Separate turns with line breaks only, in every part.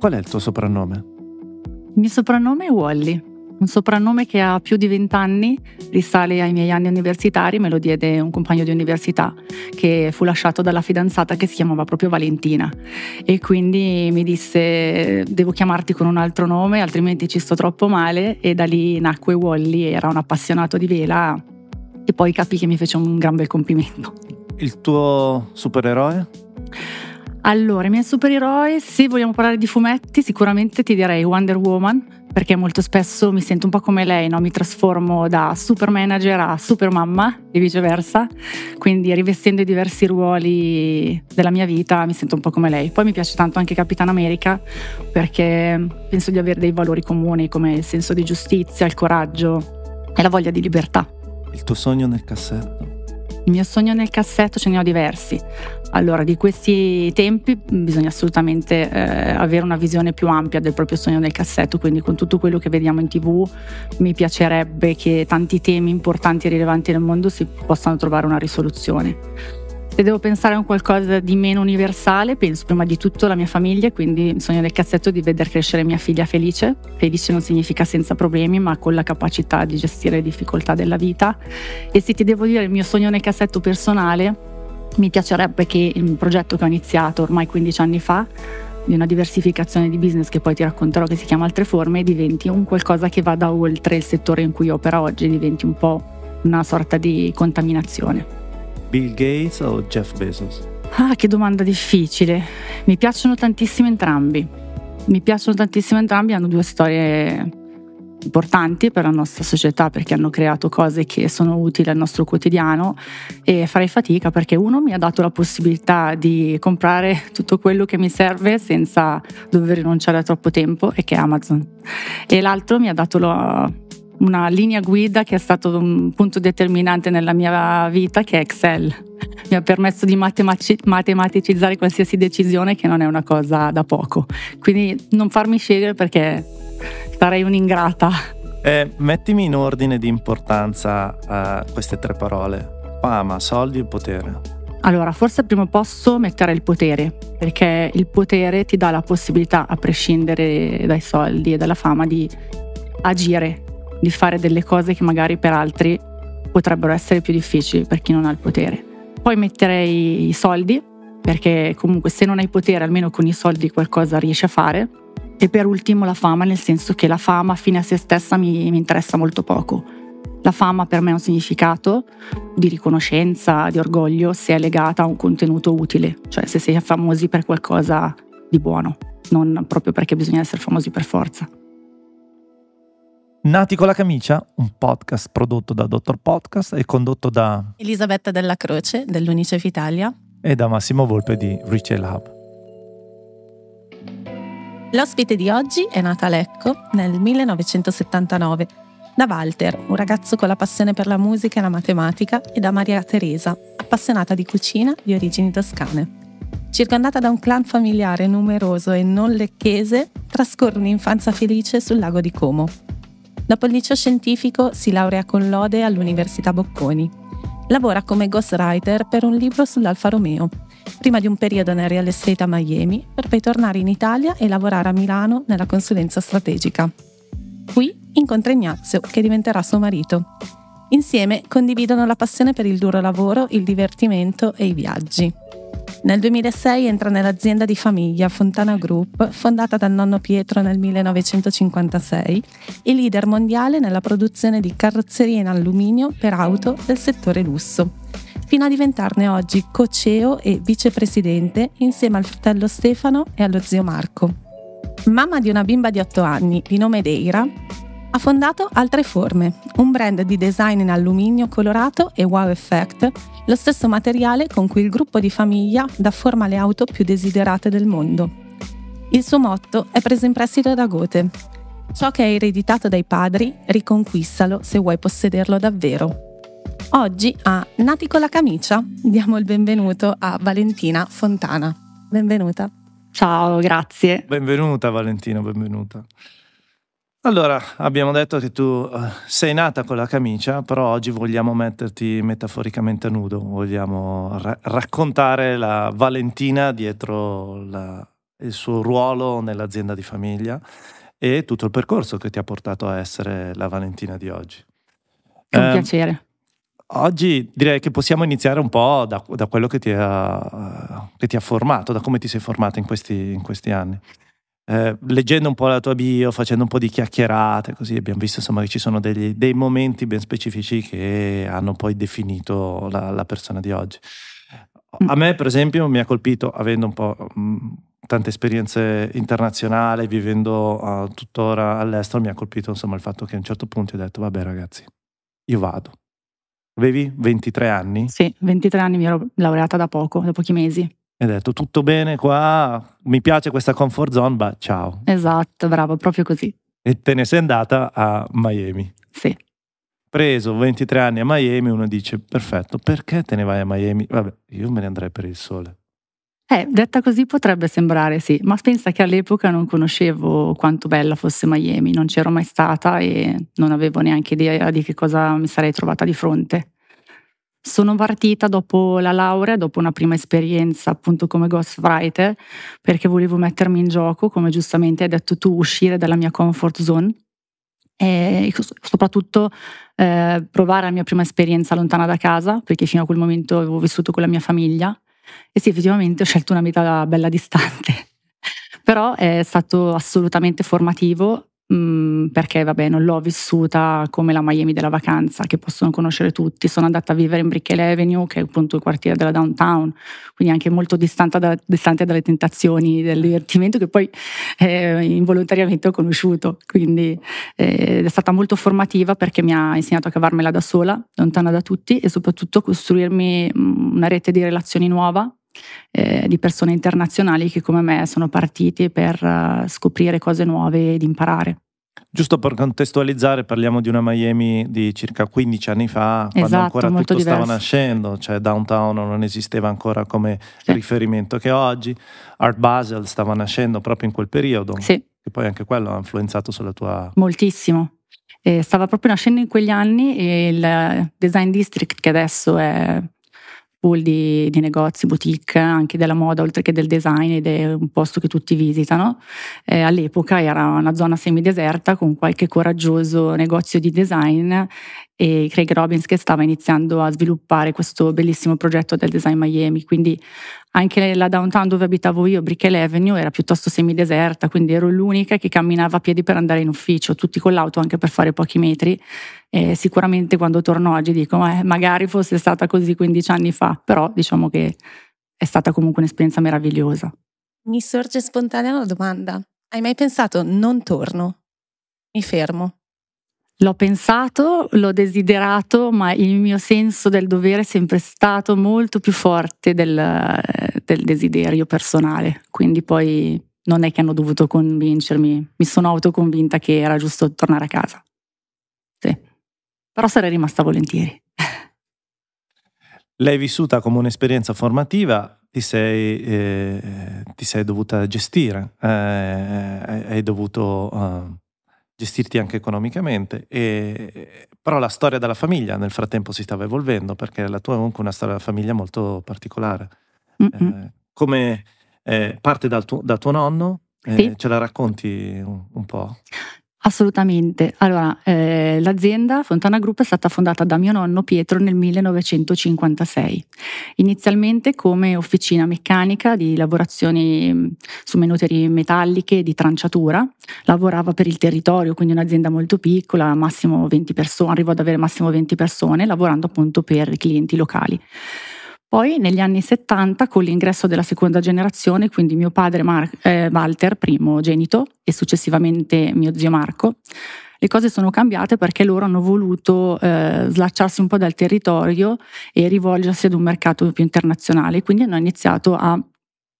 Qual è il tuo soprannome?
Il mio soprannome è Wally, un soprannome che ha più di vent'anni, risale ai miei anni universitari, me lo diede un compagno di università che fu lasciato dalla fidanzata che si chiamava proprio Valentina e quindi mi disse devo chiamarti con un altro nome altrimenti ci sto troppo male e da lì nacque Wally, era un appassionato di vela e poi capì che mi fece un gran bel compimento.
Il tuo supereroe?
Allora, i miei supereroi, se vogliamo parlare di fumetti, sicuramente ti direi Wonder Woman, perché molto spesso mi sento un po' come lei, no? mi trasformo da super manager a super mamma e viceversa, quindi rivestendo i diversi ruoli della mia vita mi sento un po' come lei. Poi mi piace tanto anche Capitan America perché penso di avere dei valori comuni come il senso di giustizia, il coraggio e la voglia di libertà.
Il tuo sogno nel cassetto?
Il mio sogno nel cassetto ce ne ho diversi. Allora, di questi tempi bisogna assolutamente eh, avere una visione più ampia del proprio sogno nel cassetto, quindi con tutto quello che vediamo in tv mi piacerebbe che tanti temi importanti e rilevanti nel mondo si possano trovare una risoluzione. Se devo pensare a un qualcosa di meno universale, penso prima di tutto alla mia famiglia, quindi il sogno del cassetto di veder crescere mia figlia felice. Felice non significa senza problemi, ma con la capacità di gestire le difficoltà della vita. E se ti devo dire il mio sogno nel cassetto personale, mi piacerebbe che il progetto che ho iniziato ormai 15 anni fa di una diversificazione di business che poi ti racconterò che si chiama Altre Forme diventi un qualcosa che vada oltre il settore in cui opera oggi, diventi un po' una sorta di contaminazione.
Bill Gates o Jeff Bezos?
Ah, che domanda difficile. Mi piacciono tantissimo entrambi. Mi piacciono tantissimo entrambi, hanno due storie importanti per la nostra società perché hanno creato cose che sono utili al nostro quotidiano e farei fatica perché uno mi ha dato la possibilità di comprare tutto quello che mi serve senza dover rinunciare a troppo tempo e che è Amazon e l'altro mi ha dato la una linea guida che è stato un punto determinante nella mia vita, che è Excel. Mi ha permesso di matematicizzare qualsiasi decisione, che non è una cosa da poco. Quindi non farmi scegliere perché sarei un'ingrata.
Eh, mettimi in ordine di importanza uh, queste tre parole: fama, soldi e potere.
Allora, forse al primo posto mettere il potere, perché il potere ti dà la possibilità, a prescindere dai soldi e dalla fama, di agire di fare delle cose che magari per altri potrebbero essere più difficili per chi non ha il potere. Poi metterei i soldi, perché comunque se non hai potere almeno con i soldi qualcosa riesci a fare. E per ultimo la fama, nel senso che la fama fine a se stessa mi, mi interessa molto poco. La fama per me ha un significato di riconoscenza, di orgoglio, se è legata a un contenuto utile, cioè se sei è famosi per qualcosa di buono, non proprio perché bisogna essere famosi per forza.
Nati con la camicia,
un podcast prodotto da Dottor Podcast
e condotto da
Elisabetta Della Croce dell'Unicef Italia
e da Massimo Volpe di Retail Hub.
L'ospite di oggi è nata a Lecco nel 1979 da Walter, un ragazzo con la passione per la musica e la matematica, e da Maria Teresa, appassionata di cucina di origini toscane. Circondata da un clan familiare numeroso e non lecchese, trascorre un'infanzia felice sul lago di Como, Dopo il liceo scientifico si laurea con lode all'Università Bocconi. Lavora come ghostwriter per un libro sull'Alfa Romeo, prima di un periodo nel real estate a Miami, per poi tornare in Italia e lavorare a Milano nella consulenza strategica. Qui incontra Ignazio, che diventerà suo marito. Insieme condividono la passione per il duro lavoro, il divertimento e i viaggi. Nel 2006 entra nell'azienda di famiglia Fontana Group, fondata dal nonno Pietro nel 1956, e leader mondiale nella produzione di carrozzerie in alluminio per auto del settore lusso, fino a diventarne oggi co-CEO e vicepresidente insieme al fratello Stefano e allo zio Marco. Mamma di una bimba di 8 anni di nome Deira, ha fondato Altre Forme, un brand di design in alluminio colorato e wow effect, lo stesso materiale con cui il gruppo di famiglia dà forma alle auto più desiderate del mondo. Il suo motto è preso in prestito da Goethe. Ciò che hai ereditato dai padri, riconquistalo se vuoi possederlo davvero. Oggi a Nati con la camicia diamo il benvenuto a Valentina Fontana. Benvenuta.
Ciao, grazie.
Benvenuta Valentina, benvenuta. Allora, abbiamo detto che tu eh, sei nata con la camicia, però oggi vogliamo metterti metaforicamente nudo, vogliamo ra- raccontare la Valentina dietro la, il suo ruolo nell'azienda di famiglia e tutto il percorso che ti ha portato a essere la Valentina di oggi.
Con eh, piacere.
Oggi direi che possiamo iniziare un po' da, da quello che ti, ha, che ti, ha, formato, da come ti sei formata in questi, in questi anni. Eh, leggendo un po' la tua bio, facendo un po' di chiacchierate, così abbiamo visto insomma, che ci sono degli, dei momenti ben specifici che hanno poi definito la, la persona di oggi. Mm. A me, per esempio, mi ha colpito, avendo un po' mh, mm, tante esperienze internazionali, vivendo uh, tuttora all'estero, mi ha colpito insomma, il fatto che a un certo punto ho detto, vabbè ragazzi, io vado. Avevi 23 anni? Sì,
23 anni, mi ero laureata da poco, da pochi mesi
e detto tutto bene qua, mi piace questa comfort zone, ma ciao.
Esatto, bravo, proprio così.
E te ne sei andata a Miami. Sì. Preso 23 anni a Miami, uno dice perfetto, perché te ne vai a Miami? Vabbè, io me ne andrei per il sole.
Eh, detta così potrebbe sembrare sì, ma pensa che all'epoca non conoscevo quanto bella fosse Miami, non c'ero mai stata e non avevo neanche idea di che cosa mi sarei trovata di fronte. Sono partita dopo la laurea, dopo una prima esperienza appunto come ghostwriter, perché volevo mettermi in gioco, come giustamente hai detto tu, uscire dalla mia comfort zone e soprattutto eh, provare la mia prima esperienza lontana da casa, perché fino a quel momento avevo vissuto con la mia famiglia e sì, effettivamente ho scelto una vita bella distante. Però è stato assolutamente formativo Mm, perché vabbè non l'ho vissuta come la Miami della vacanza che possono conoscere tutti, sono andata a vivere in Brickell Avenue che è appunto il quartiere della downtown, quindi anche molto da, distante dalle tentazioni del divertimento che poi eh, involontariamente ho conosciuto, quindi eh, è stata molto formativa perché mi ha insegnato a cavarmela da sola, lontana da tutti e soprattutto a costruirmi mm, una rete di relazioni nuova eh, di persone internazionali che come me sono partiti per eh, scoprire cose nuove ed imparare.
Giusto per contestualizzare, parliamo di una Miami di circa 15 anni fa, quando esatto, ancora tutto diverso. stava nascendo, cioè downtown non esisteva ancora come sì. riferimento che oggi, Art Basel stava nascendo proprio in quel periodo, sì. che poi anche quello ha influenzato sulla tua...
Moltissimo. Eh, stava proprio nascendo in quegli anni e il Design District, che adesso è pool di, di, negozi, boutique, anche della moda, oltre che del design ed è un posto che tutti visitano. Eh, all'epoca era una zona semideserta con qualche coraggioso negozio di design e Craig Robbins che stava iniziando a sviluppare questo bellissimo progetto del design Miami, quindi anche la downtown dove abitavo io, Brickell Avenue, era piuttosto semideserta, quindi ero l'unica che camminava a piedi per andare in ufficio, tutti con l'auto anche per fare pochi metri. E sicuramente quando torno oggi dico, eh, magari fosse stata così 15 anni fa, però diciamo che è stata comunque un'esperienza meravigliosa.
Mi sorge spontanea una domanda. Hai mai pensato non torno? Mi fermo.
L'ho pensato, l'ho
desiderato, ma il mio
senso del dovere è sempre stato molto più forte del, del, desiderio personale, quindi poi non è che hanno dovuto convincermi, mi sono autoconvinta che era giusto tornare a casa. Sì. Però sarei rimasta volentieri.
L'hai vissuta come un'esperienza formativa, ti sei, eh, ti sei dovuta gestire, eh, hai dovuto... Eh gestirti anche economicamente, e... però la storia della famiglia nel frattempo si stava evolvendo perché la tua è comunque una storia della famiglia molto particolare. Eh, come eh, parte dal tuo, dal tuo nonno, eh, sì. ce la racconti un, un po'?
Assolutamente. Allora, eh, l'azienda Fontana Group è stata fondata da mio nonno Pietro nel 1956, inizialmente come officina meccanica di lavorazioni mm, su menuterie metalliche di tranciatura, lavorava per il territorio, quindi un'azienda molto piccola, massimo 20 persone, arrivò ad avere massimo 20 persone, lavorando appunto per i clienti locali. Poi negli anni 70, con l'ingresso della seconda generazione, quindi mio padre Mar- eh, Walter, primogenito, e successivamente mio zio Marco, le cose sono cambiate perché loro hanno voluto eh, slacciarsi un po' dal territorio e rivolgersi ad un mercato più internazionale, quindi hanno iniziato a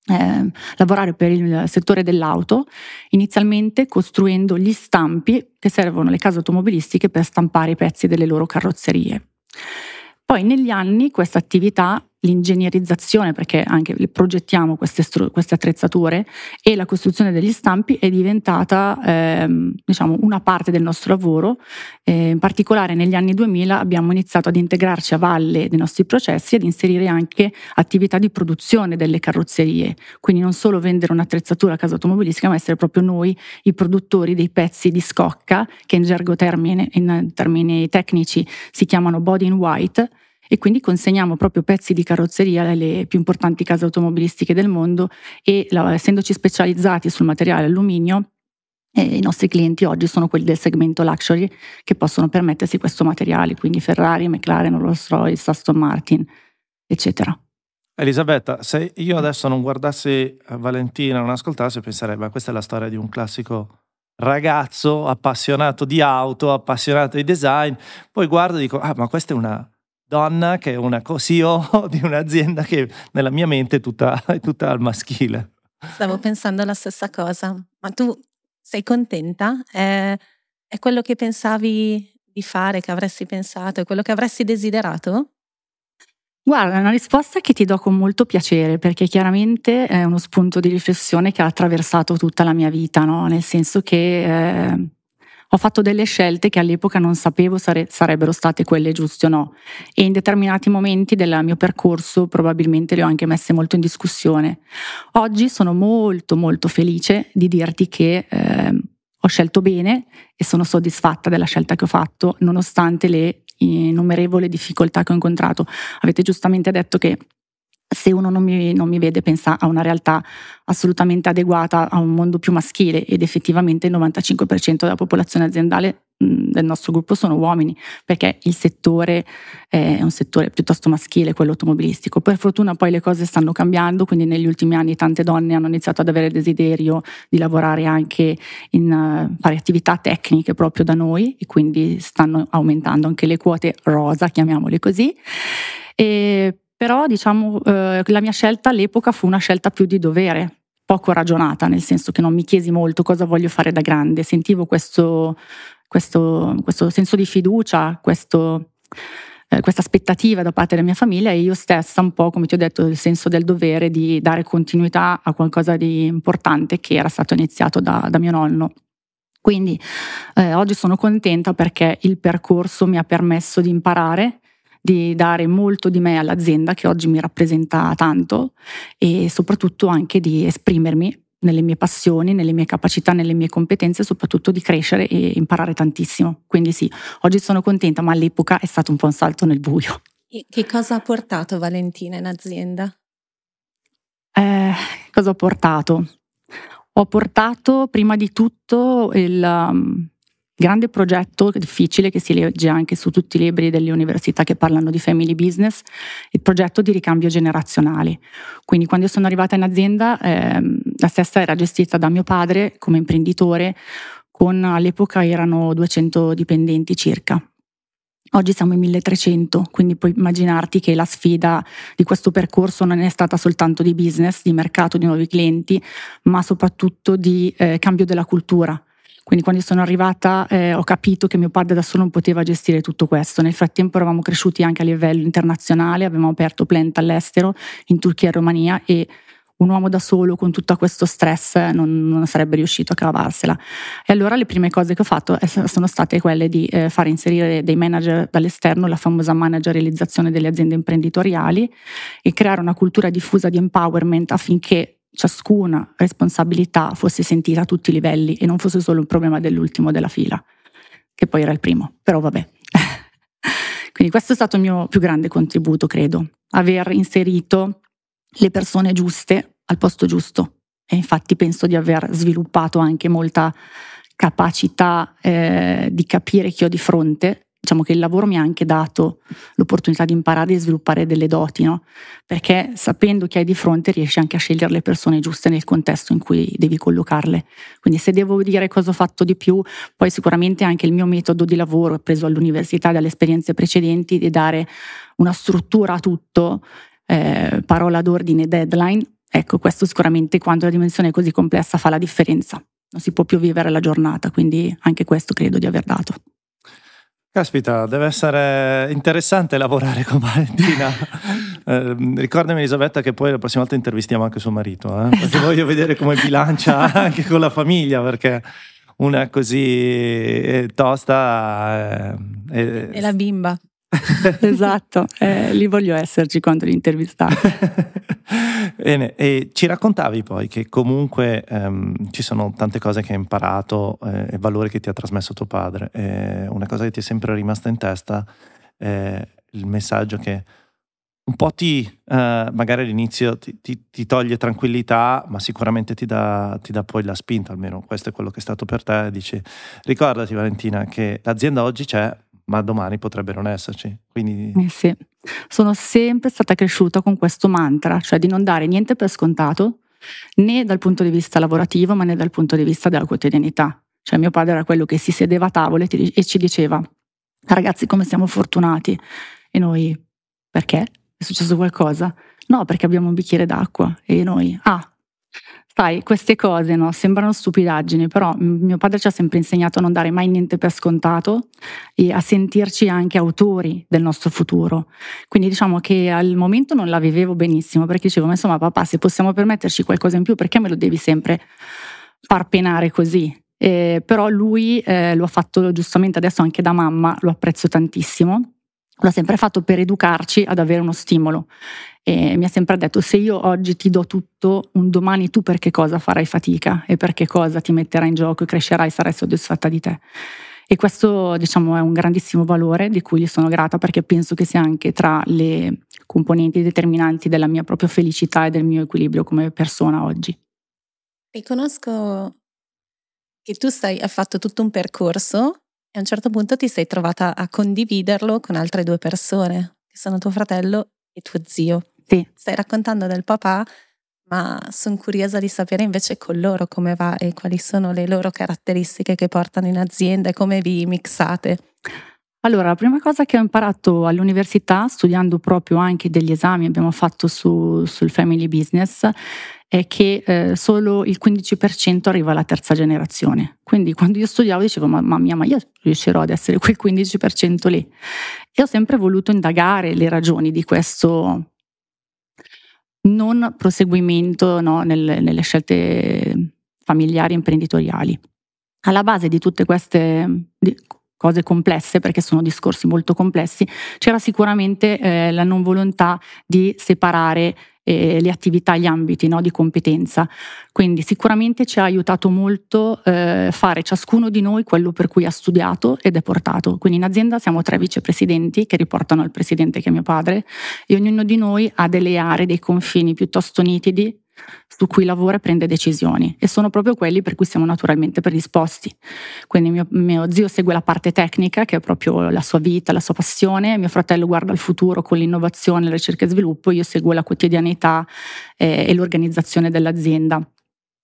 eh, lavorare per il settore dell'auto, inizialmente costruendo gli stampi che servono alle case automobilistiche per stampare i pezzi delle loro carrozzerie. Poi negli anni questa attività l'ingegnerizzazione, perché anche progettiamo queste, stru- queste, attrezzature, e la costruzione degli stampi è diventata ehm, diciamo, una parte del nostro lavoro. Eh, in particolare negli anni 2000 abbiamo iniziato ad integrarci a valle dei nostri processi e ad inserire anche attività di produzione delle carrozzerie, quindi non solo vendere un'attrezzatura a casa automobilistica, ma essere proprio noi i produttori dei pezzi di scocca, che in gergo termine, in termini tecnici si chiamano body in white, e quindi consegniamo proprio pezzi di carrozzeria alle più importanti case automobilistiche del mondo e essendoci specializzati sul materiale alluminio, eh, I nostri clienti oggi sono quelli del segmento luxury che possono permettersi questo materiale, quindi Ferrari, McLaren, Rolls Royce, Aston Martin, eccetera.
Elisabetta, se io adesso non guardassi eh, Valentina, non ascoltassi, penserei, ma ah, questa è la storia di un classico ragazzo appassionato di auto, appassionato di design, poi guardo e dico, ah, ma questa è una donna che è una CEO di un'azienda che nella mia mente è tutta, è tutta al maschile.
Stavo pensando la stessa cosa, ma tu sei contenta? È, è, quello che pensavi di fare, che avresti pensato, è quello che avresti desiderato?
Guarda, è una risposta che ti do con molto piacere perché chiaramente è uno spunto di riflessione che ha attraversato tutta la mia vita, no? nel senso che eh, ho fatto delle scelte che all'epoca non sapevo sare- sarebbero state quelle giuste o no e in determinati momenti del mio percorso probabilmente le ho anche messe molto in discussione. Oggi sono molto molto felice di dirti che eh, ho scelto bene e sono soddisfatta della scelta che ho fatto nonostante le innumerevoli difficoltà che ho incontrato. Avete giustamente detto che se uno non mi, non mi, vede pensa a una realtà assolutamente adeguata a un mondo più maschile ed effettivamente il 95% della popolazione aziendale del nostro gruppo sono uomini perché il settore è un settore piuttosto maschile, quello automobilistico. Per fortuna poi le cose stanno cambiando, quindi negli ultimi anni tante donne hanno iniziato ad avere desiderio di lavorare anche in varie attività tecniche proprio da noi e quindi stanno aumentando anche le quote rosa, chiamiamole così. E però diciamo eh, la mia scelta all'epoca fu una scelta più di dovere, poco ragionata, nel senso che non mi chiesi molto cosa voglio fare da grande, sentivo questo, questo, questo senso di fiducia, questo, eh, questa aspettativa da parte della mia famiglia e io stessa un po', come ti ho detto, il senso del dovere di dare continuità a qualcosa di importante che era stato iniziato da, da mio nonno. Quindi eh, oggi sono contenta perché il percorso mi ha permesso di imparare di dare molto di me all'azienda che oggi mi rappresenta tanto e soprattutto anche di esprimermi nelle mie passioni, nelle mie capacità, nelle mie competenze, soprattutto di crescere e imparare tantissimo. Quindi sì, oggi sono contenta, ma all'epoca è stato un po' un salto nel buio.
E che cosa ha portato Valentina in azienda?
Eh, cosa ho portato? Ho portato prima di tutto il, um, grande progetto difficile che si legge anche su tutti i libri delle università che parlano di family business, il progetto di ricambio generazionale. Quindi quando sono arrivata in azienda, ehm, la stessa era gestita da mio padre come imprenditore, con all'epoca erano 200 dipendenti circa. Oggi siamo in 1300, quindi puoi immaginarti che la sfida di questo percorso non è stata soltanto di business, di mercato, di nuovi clienti, ma soprattutto di eh, cambio della cultura quindi quando sono arrivata eh, ho capito che mio padre da solo non poteva gestire tutto questo. Nel frattempo eravamo cresciuti anche a livello internazionale, abbiamo aperto plant all'estero, in Turchia e Romania e un uomo da solo con tutto questo stress non, non, sarebbe riuscito a cavarsela. E allora le prime cose che ho fatto eh, sono state quelle di eh, far inserire dei manager dall'esterno, la famosa managerializzazione delle aziende imprenditoriali e creare una cultura diffusa di empowerment affinché ciascuna responsabilità fosse sentita a tutti i livelli e non fosse solo un problema dell'ultimo della fila, che poi era il primo, però vabbè. Quindi questo è stato il mio più grande contributo, credo, aver inserito le persone giuste al posto giusto. E infatti penso di aver sviluppato anche molta capacità eh, di capire chi ho di fronte diciamo che il lavoro mi ha anche dato l'opportunità di imparare e sviluppare delle doti, no? perché sapendo chi hai di fronte riesci anche a scegliere le persone giuste nel contesto in cui devi collocarle. Quindi se devo dire cosa ho fatto di più, poi sicuramente anche il mio metodo di lavoro preso all'università dalle esperienze precedenti di dare una struttura a tutto, eh, parola d'ordine, deadline, ecco questo sicuramente quando la dimensione è così complessa fa la differenza. Non si può più vivere la giornata, quindi anche questo credo di aver dato.
Caspita, deve essere interessante lavorare con Valentina. Eh, ricordami Elisabetta che poi la prossima volta intervistiamo anche suo marito, eh? perché esatto. voglio vedere come bilancia anche con la famiglia, perché una così eh, tosta... Eh, e
la bimba. esatto,
eh, lì voglio esserci quando li intervistate.
Bene, e ci raccontavi poi che comunque ehm, ci sono tante cose che hai imparato eh, e valore che ti ha trasmesso tuo padre. Eh, una cosa che ti è sempre rimasta in testa è il messaggio che un po' ti, eh, magari all'inizio ti, ti, ti, toglie tranquillità, ma sicuramente ti dà, ti dà, poi la spinta, almeno questo è quello che è stato per te. Dici, ricordati Valentina che l'azienda oggi c'è ma domani potrebbe non esserci. Quindi...
Eh sì, sono sempre stata cresciuta con questo mantra, cioè di non dare niente per scontato, né dal punto di vista lavorativo, ma né dal punto di vista della quotidianità. Cioè mio padre era quello che si sedeva a tavola e ci diceva, ragazzi come siamo fortunati, e noi, perché? È successo qualcosa? No, perché abbiamo un bicchiere d'acqua, e noi, ah, sai, queste cose no? sembrano stupidaggini, però mio padre ci ha sempre insegnato a non dare mai niente per scontato e a sentirci anche autori del nostro futuro. Quindi diciamo che al momento non la vivevo benissimo perché dicevo, ma insomma papà, se possiamo permetterci qualcosa in più, perché me lo devi sempre far penare così? Eh, però lui eh, lo ha fatto giustamente adesso anche da mamma, lo apprezzo tantissimo l'ha sempre fatto per educarci ad avere uno stimolo. E mi ha sempre detto: se io oggi ti do tutto, un domani tu per che cosa farai fatica e per che cosa ti metterai in gioco e crescerai e sarai soddisfatta di te. E questo, diciamo, è un grandissimo valore di cui gli sono grata perché penso che sia anche tra le componenti determinanti della mia propria felicità e del mio equilibrio come persona oggi.
Riconosco che tu stai, hai fatto tutto un percorso e a un certo punto ti sei trovata a condividerlo con altre due persone, che sono tuo fratello e tuo zio. Sì. Stai raccontando del papà, ma sono curiosa di sapere invece con loro come va e quali sono le loro caratteristiche che portano in azienda e come vi mixate.
Allora, la prima cosa che ho imparato all'università, studiando proprio anche degli esami che abbiamo fatto su, sul family business, è che eh, solo il 15% arriva alla terza generazione. Quindi quando io studiavo dicevo, mamma mia, ma io riuscirò ad essere quel 15% lì. E ho sempre voluto indagare le ragioni di questo non proseguimento no, nel, nelle scelte familiari e imprenditoriali. Alla base di tutte queste... Di, cose complesse, perché sono discorsi molto complessi, c'era sicuramente eh, la non volontà di separare eh, le attività, gli ambiti no, di competenza. Quindi sicuramente ci ha aiutato molto eh, fare ciascuno di noi quello per cui ha studiato ed è portato. Quindi in azienda siamo tre vicepresidenti che riportano al presidente che è mio padre e ognuno di noi ha delle aree, dei confini piuttosto nitidi su cui lavora e prende decisioni e sono proprio quelli per cui siamo naturalmente predisposti. Quindi mio, mio zio segue la parte tecnica, che è proprio la sua vita, la sua passione, mio fratello guarda al futuro con l'innovazione, la ricerca e sviluppo, io seguo la quotidianità eh, e l'organizzazione dell'azienda.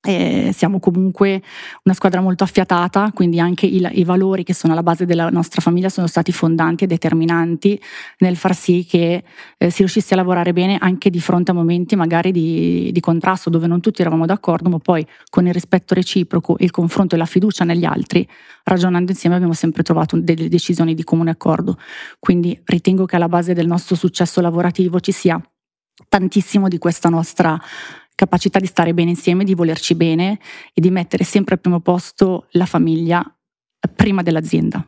Eh, siamo comunque una squadra molto affiatata, quindi anche i, i, valori che sono alla base della nostra famiglia sono stati fondanti e determinanti nel far sì che eh, si riuscisse a lavorare bene anche di fronte a momenti magari di, di, contrasto dove non tutti eravamo d'accordo, ma poi con il rispetto reciproco, il confronto e la fiducia negli altri, ragionando insieme abbiamo sempre trovato delle decisioni di comune accordo. Quindi ritengo che alla base del nostro successo lavorativo ci sia tantissimo di questa nostra capacità di stare bene insieme, di volerci bene e di mettere sempre al primo posto la famiglia eh, prima dell'azienda.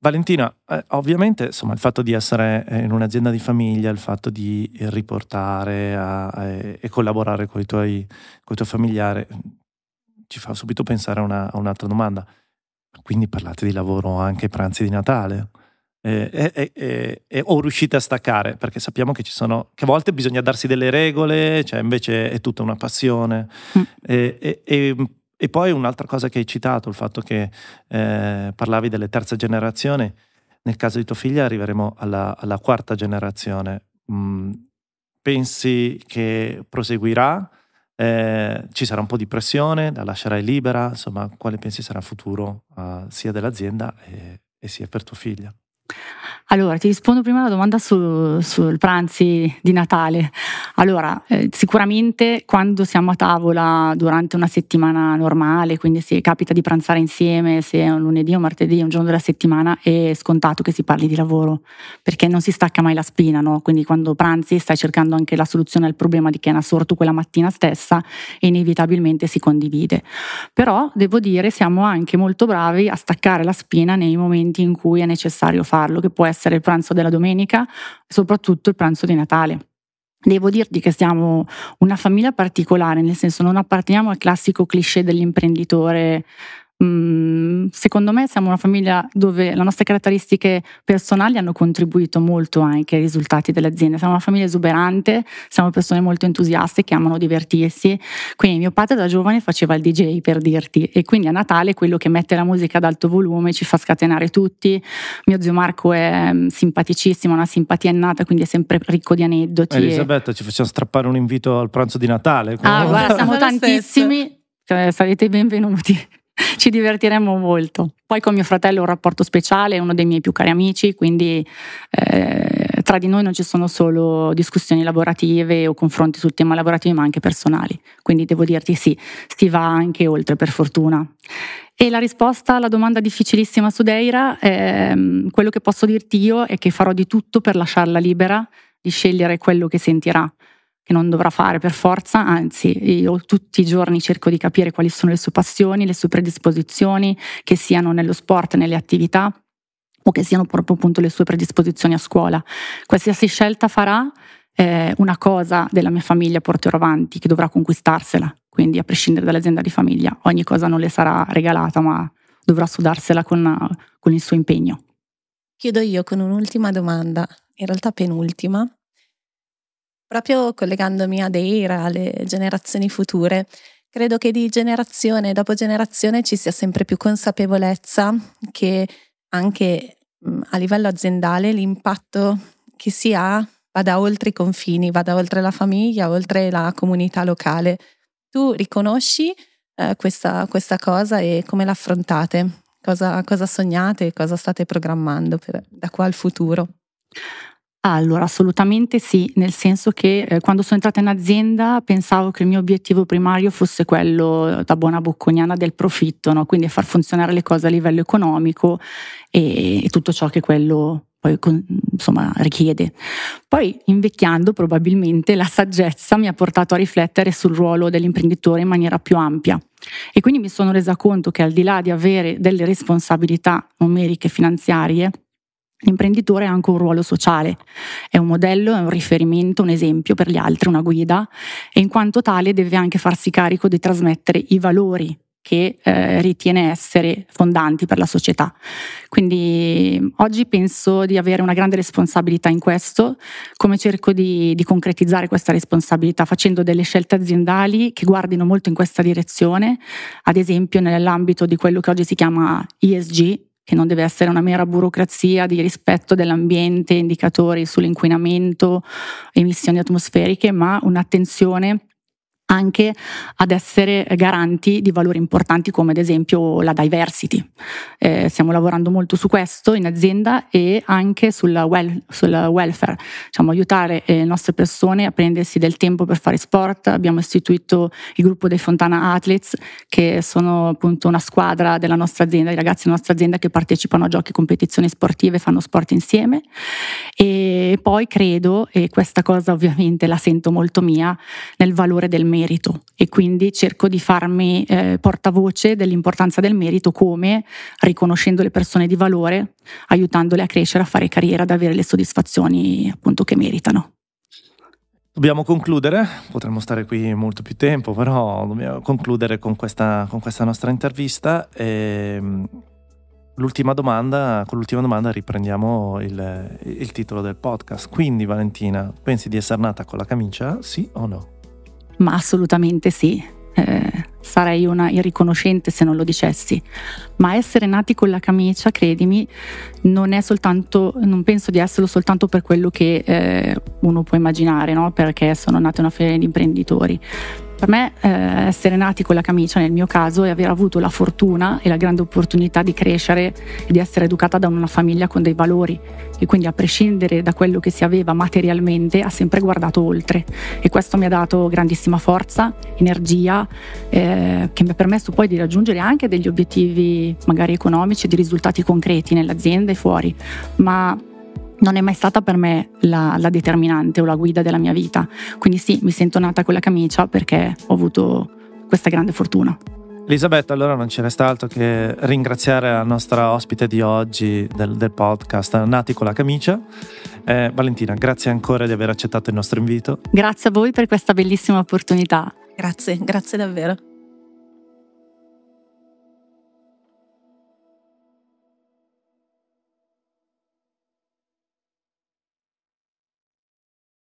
Valentina, eh, ovviamente insomma, il fatto di essere eh, in un'azienda di famiglia, il fatto di riportare a, a, e collaborare con i tuoi, con tuo familiari, mm, ci fa subito pensare a, una, a un'altra domanda. Quindi parlate di lavoro anche ai pranzi di Natale eh, eh, eh, eh, o riuscite a staccare, perché sappiamo che ci sono, che a volte bisogna darsi delle regole, cioè invece è tutta una passione. Mm. E, e, e, poi un'altra cosa che hai citato, il fatto che eh, parlavi delle terze generazioni, nel caso di tua figlia arriveremo alla, alla quarta generazione. Mm, pensi che proseguirà? Eh, ci sarà un po' di pressione, la lascerai libera, insomma, quale pensi sarà il futuro eh, sia dell'azienda e, e sia per tua figlia?
Allora, ti rispondo prima alla domanda sul, sul pranzi di Natale. Allora, eh, sicuramente quando siamo a tavola durante una settimana normale, quindi se capita di pranzare insieme, se è un lunedì o martedì, un giorno della settimana, è scontato che si parli di lavoro, perché non si stacca mai la spina, no? Quindi quando pranzi stai cercando anche la soluzione al problema di che è nassorto quella mattina stessa e inevitabilmente si condivide. Però, devo dire, siamo anche molto bravi a staccare la spina nei momenti in cui è necessario farlo farlo, che può essere il pranzo della domenica soprattutto il pranzo di Natale. Devo dirti che siamo una famiglia particolare, nel senso non apparteniamo al classico cliché dell'imprenditore Mm, secondo me siamo una famiglia dove le nostre caratteristiche personali hanno contribuito molto anche ai risultati dell'azienda. Siamo una famiglia esuberante, siamo persone molto entusiaste che amano divertirsi. Quindi mio padre da giovane faceva il DJ per dirti e quindi a Natale quello che mette la musica ad alto volume ci fa scatenare tutti. Mio zio Marco è mm, simpaticissimo, ha una simpatia innata, quindi è sempre ricco di aneddoti. Elisabetta
e... ci faceva strappare un invito al pranzo di Natale. Ah, guarda, siamo
tantissimi cioè, sarete benvenuti. ci divertiremo molto. Poi con mio fratello ho un rapporto speciale, è uno dei miei più cari amici, quindi eh, tra di noi non ci sono solo discussioni lavorative o confronti sul tema lavorativo, ma anche personali. Quindi devo dirti sì, si va anche oltre per fortuna. E la risposta alla domanda difficilissima su Deira, ehm, quello che posso dirti io è che farò di tutto per lasciarla libera di scegliere quello che sentirà che non dovrà fare per forza, anzi io tutti i giorni cerco di capire quali sono le sue passioni, le sue predisposizioni, che siano nello sport, nelle attività o che siano proprio appunto le sue predisposizioni a scuola. Qualsiasi scelta farà, eh, una cosa della mia famiglia porterò avanti, che dovrà conquistarsela, quindi a prescindere dall'azienda di famiglia, ogni cosa non le sarà regalata, ma dovrà sudarsela con, con il suo impegno.
Chiudo io con un'ultima domanda, in realtà penultima, proprio collegandomi ad Eira, alle generazioni future, credo che di generazione dopo generazione ci sia sempre più consapevolezza che anche mm, a livello aziendale l'impatto che si ha vada oltre i confini, vada oltre la famiglia, oltre la comunità locale. Tu riconosci eh, questa, questa, cosa e come l'affrontate? Cosa, cosa sognate? e Cosa state programmando per, da qua al futuro? Allora,
assolutamente sì, nel senso che eh, quando sono entrata in azienda pensavo che il mio obiettivo primario fosse quello eh, da buona bocconiana del profitto, no? quindi far funzionare le cose a livello economico e, e tutto ciò che quello poi insomma richiede. Poi invecchiando probabilmente la saggezza mi ha portato a riflettere sul ruolo dell'imprenditore in maniera più ampia e quindi mi sono resa conto che al di là di avere delle responsabilità numeriche finanziarie, L'imprenditore ha anche un ruolo sociale, è un modello, è un riferimento, un esempio per gli altri, una guida e in quanto tale deve anche farsi carico di trasmettere i valori che eh, ritiene essere fondanti per la società. Quindi oggi penso di avere una grande responsabilità in questo, come cerco di, di concretizzare questa responsabilità facendo delle scelte aziendali che guardino molto in questa direzione, ad esempio nell'ambito di quello che oggi si chiama ESG, che non deve essere una mera burocrazia di rispetto dell'ambiente, indicatori sull'inquinamento, emissioni atmosferiche, ma un'attenzione anche ad essere garanti di valori importanti come ad esempio la diversity. Eh, stiamo lavorando molto su questo in azienda e anche sul, well, sul welfare, diciamo, aiutare eh, le nostre persone a prendersi del tempo per fare sport. Abbiamo istituito il gruppo dei Fontana Athletes che sono appunto una squadra della nostra azienda, i ragazzi della nostra azienda che partecipano a giochi competizioni sportive, fanno sport insieme e poi credo, e questa cosa ovviamente la sento molto mia, nel valore del merito merito e quindi cerco di farmi eh, portavoce dell'importanza del merito come riconoscendo le persone di valore, aiutandole a crescere, a fare carriera, ad avere le soddisfazioni appunto che meritano.
Dobbiamo concludere, potremmo stare qui molto più tempo, però dobbiamo concludere con questa, con questa nostra intervista. E ehm, l'ultima domanda, con l'ultima domanda riprendiamo il, il titolo del podcast. Quindi Valentina, pensi di essere nata con la camicia, sì o no?
ma assolutamente sì. Eh, sarei una irriconoscente se non lo dicessi, ma essere nati con la camicia, credimi, non è soltanto, non penso di esserlo soltanto per quello che eh, uno può immaginare, no? perché sono nata una famiglia di imprenditori, per me eh, essere nati con la camicia nel mio caso e aver avuto la fortuna e la grande opportunità di crescere e di essere educata da una famiglia con dei valori e quindi a prescindere da quello che si aveva materialmente ha sempre guardato oltre e questo mi ha dato grandissima forza, energia eh, che mi ha permesso poi di raggiungere anche degli obiettivi magari economici, di risultati concreti nell'azienda e fuori, ma non è mai stata per me la, la, determinante o la guida della mia vita. Quindi sì, mi sento nata con la camicia perché ho avuto questa grande fortuna.
Elisabetta, allora non ci resta altro che ringraziare la nostra ospite di oggi del, del podcast Nati con la camicia. Eh, Valentina, grazie ancora di aver accettato il nostro invito.
Grazie a voi per questa bellissima opportunità. Grazie, grazie davvero.